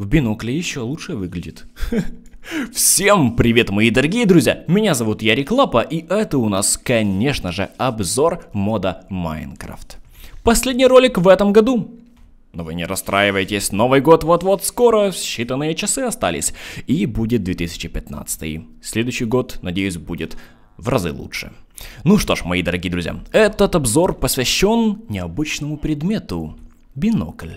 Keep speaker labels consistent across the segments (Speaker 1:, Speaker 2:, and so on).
Speaker 1: В бинокле еще лучше выглядит. Всем привет, мои дорогие друзья! Меня зовут Ярик Лапа, и это у нас, конечно же, обзор мода Майнкрафт. Последний ролик в этом году. Но вы не расстраивайтесь, Новый год вот-вот скоро, считанные часы остались. И будет 2015. Следующий год, надеюсь, будет в разы лучше. Ну что ж, мои дорогие друзья, этот обзор посвящен необычному предмету – бинокль.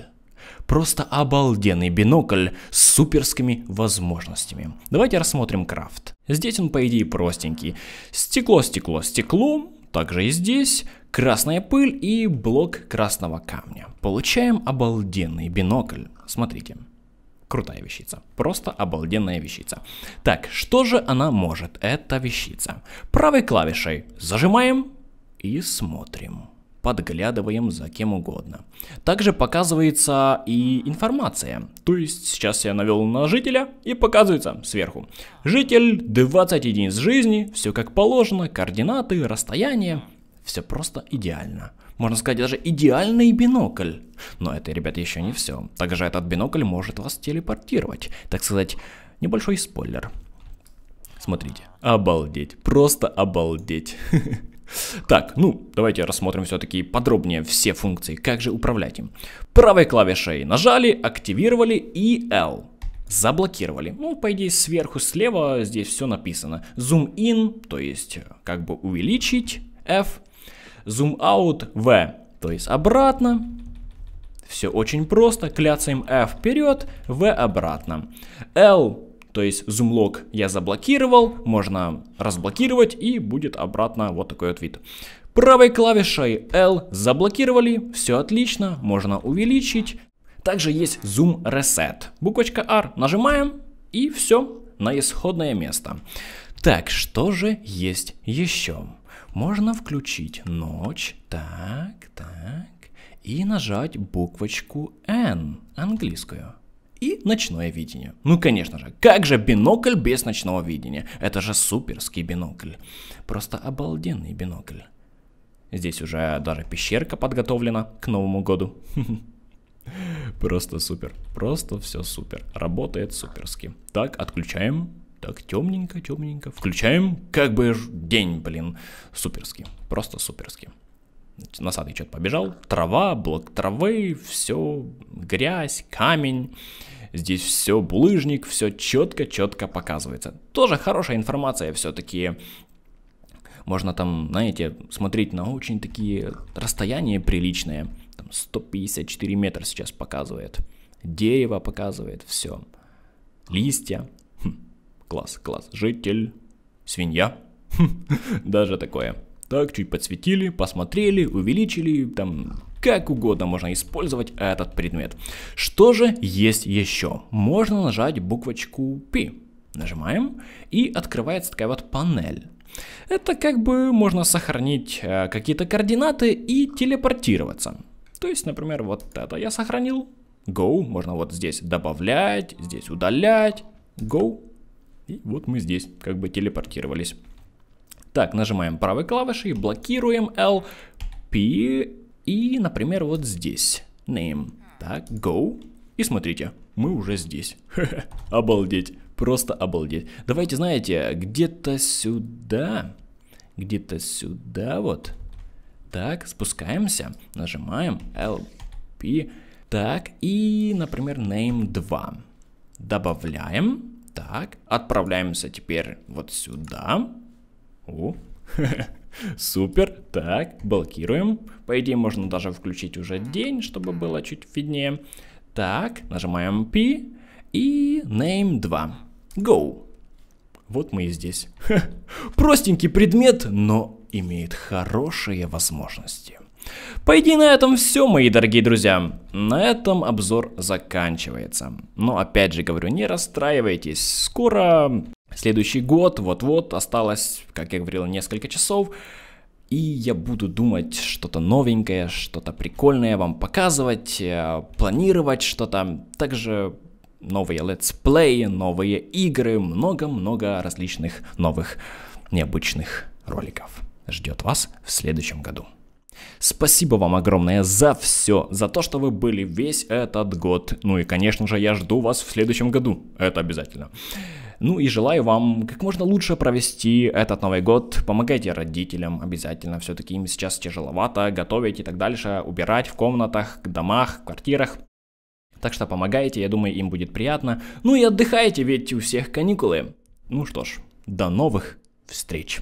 Speaker 1: Просто обалденный бинокль с суперскими возможностями. Давайте рассмотрим крафт. Здесь он по идее простенький. Стекло, стекло, стекло. Также и здесь красная пыль и блок красного камня. Получаем обалденный бинокль. Смотрите. Крутая вещица. Просто обалденная вещица. Так, что же она может, эта вещица? Правой клавишей зажимаем и смотрим подглядываем за кем угодно. Также показывается и информация, то есть сейчас я навел на жителя и показывается сверху. Житель, 21 единиц жизни, все как положено, координаты, расстояние, все просто идеально. Можно сказать, даже идеальный бинокль. Но это, ребята, еще не все. Также этот бинокль может вас телепортировать. Так сказать, небольшой спойлер. Смотрите. Обалдеть. Просто обалдеть. Так, ну, давайте рассмотрим все-таки подробнее все функции, как же управлять им. Правой клавишей нажали, активировали и L. Заблокировали. Ну, по идее, сверху слева здесь все написано. Zoom in, то есть как бы увеличить, F. Zoom out, V, то есть обратно. Все очень просто. Кляцаем F вперед, V обратно. L то есть зумлок я заблокировал, можно разблокировать и будет обратно вот такой вот вид. Правой клавишей L заблокировали, все отлично, можно увеличить. Также есть Zoom Reset. Буквочка R нажимаем и все на исходное место. Так, что же есть еще? Можно включить ночь, так, так, и нажать буквочку N, английскую и ночное видение. Ну, конечно же, как же бинокль без ночного видения? Это же суперский бинокль. Просто обалденный бинокль. Здесь уже даже пещерка подготовлена к Новому году. Просто супер. Просто все супер. Работает суперски. Так, отключаем. Так, темненько, темненько. Включаем. Как бы день, блин. Суперски. Просто суперски. Носатый что-то побежал. Трава, блок травы, все, грязь, камень. Здесь все булыжник, все четко-четко показывается. Тоже хорошая информация все-таки. Можно там, знаете, смотреть на очень такие расстояния приличные. Там 154 метра сейчас показывает. Дерево показывает, все. Листья. Хм, класс, класс. Житель. Свинья. Хм, даже такое. Так, чуть подсветили, посмотрели, увеличили, там как угодно можно использовать этот предмет. Что же есть еще? Можно нажать буквочку P. Нажимаем, и открывается такая вот панель. Это как бы можно сохранить э, какие-то координаты и телепортироваться. То есть, например, вот это я сохранил. Go, можно вот здесь добавлять, здесь удалять. Go. И вот мы здесь как бы телепортировались. Так, нажимаем правой клавишей, блокируем L, P, и, например, вот здесь. Name. Так, go. И смотрите, мы уже здесь. обалдеть. Просто обалдеть. Давайте, знаете, где-то сюда. Где-то сюда вот. Так, спускаемся. Нажимаем LP. Так, и, например, name 2. Добавляем. Так, отправляемся теперь вот сюда. О, Супер, так, блокируем. По идее, можно даже включить уже день, чтобы было чуть виднее. Так, нажимаем P и name 2. Go. Вот мы и здесь. Ха. Простенький предмет, но имеет хорошие возможности. По идее на этом все, мои дорогие друзья. На этом обзор заканчивается. Но опять же говорю, не расстраивайтесь, скоро следующий год, вот-вот, осталось, как я говорил, несколько часов, и я буду думать что-то новенькое, что-то прикольное вам показывать, э, планировать что-то, также новые летсплеи, новые игры, много-много различных новых необычных роликов ждет вас в следующем году. Спасибо вам огромное за все, за то, что вы были весь этот год. Ну и, конечно же, я жду вас в следующем году. Это обязательно. Ну и желаю вам как можно лучше провести этот Новый год. Помогайте родителям обязательно, все-таки им сейчас тяжеловато готовить и так дальше, убирать в комнатах, домах, квартирах. Так что помогайте, я думаю, им будет приятно. Ну и отдыхайте, ведь у всех каникулы. Ну что ж, до новых встреч!